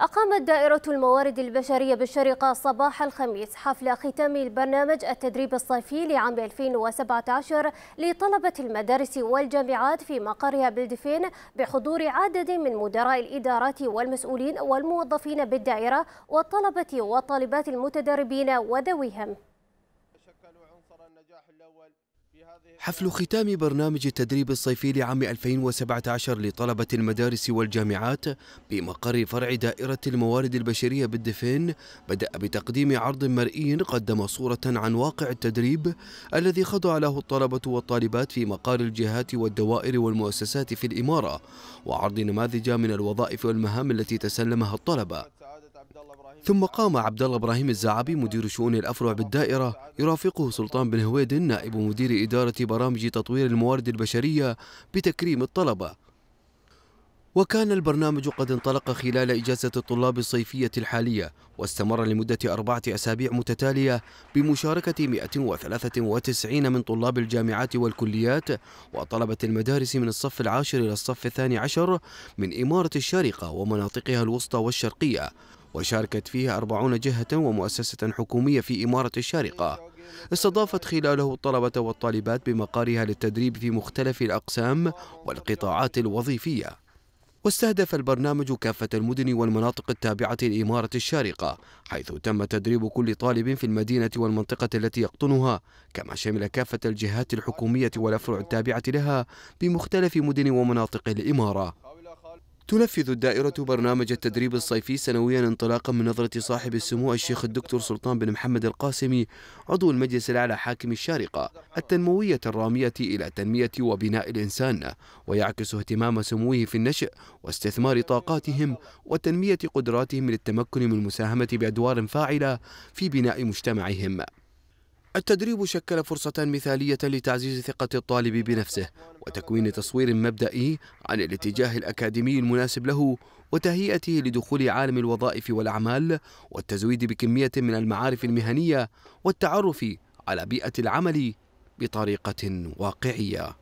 أقامت دائرة الموارد البشرية بالشرقة صباح الخميس حفل ختام البرنامج التدريب الصيفي لعام 2017 لطلبة المدارس والجامعات في مقرها بلدفين بحضور عدد من مدراء الإدارات والمسؤولين والموظفين بالدائرة والطلبة والطالبات المتدربين وذويهم. حفل ختام برنامج التدريب الصيفي لعام 2017 لطلبة المدارس والجامعات بمقر فرع دائرة الموارد البشرية بالدفين بدأ بتقديم عرض مرئي قدم صورة عن واقع التدريب الذي خضع له الطلبة والطالبات في مقار الجهات والدوائر والمؤسسات في الإمارة وعرض نماذج من الوظائف والمهام التي تسلمها الطلبة ثم قام عبد الله ابراهيم الزعابي مدير شؤون الافرع بالدائره يرافقه سلطان بن هويد نائب مدير اداره برامج تطوير الموارد البشريه بتكريم الطلبه. وكان البرنامج قد انطلق خلال اجازه الطلاب الصيفيه الحاليه واستمر لمده اربعه اسابيع متتاليه بمشاركه 193 من طلاب الجامعات والكليات وطلبه المدارس من الصف العاشر الى الصف الثاني عشر من اماره الشارقه ومناطقها الوسطى والشرقيه وشاركت فيه أربعون جهة ومؤسسة حكومية في إمارة الشارقة استضافت خلاله الطلبة والطالبات بمقارها للتدريب في مختلف الأقسام والقطاعات الوظيفية واستهدف البرنامج كافة المدن والمناطق التابعة لإمارة الشارقة حيث تم تدريب كل طالب في المدينة والمنطقة التي يقطنها كما شمل كافة الجهات الحكومية والأفرع التابعة لها بمختلف مدن ومناطق الإمارة تنفذ الدائرة برنامج التدريب الصيفي سنويا انطلاقا من نظرة صاحب السمو الشيخ الدكتور سلطان بن محمد القاسمي عضو المجلس الأعلى حاكم الشارقة التنموية الرامية إلى تنمية وبناء الإنسان ويعكس اهتمام سموه في النشء واستثمار طاقاتهم وتنمية قدراتهم للتمكن من المساهمة بأدوار فاعلة في بناء مجتمعهم التدريب شكل فرصة مثالية لتعزيز ثقة الطالب بنفسه وتكوين تصوير مبدئي عن الاتجاه الأكاديمي المناسب له وتهيئته لدخول عالم الوظائف والأعمال والتزويد بكمية من المعارف المهنية والتعرف على بيئة العمل بطريقة واقعية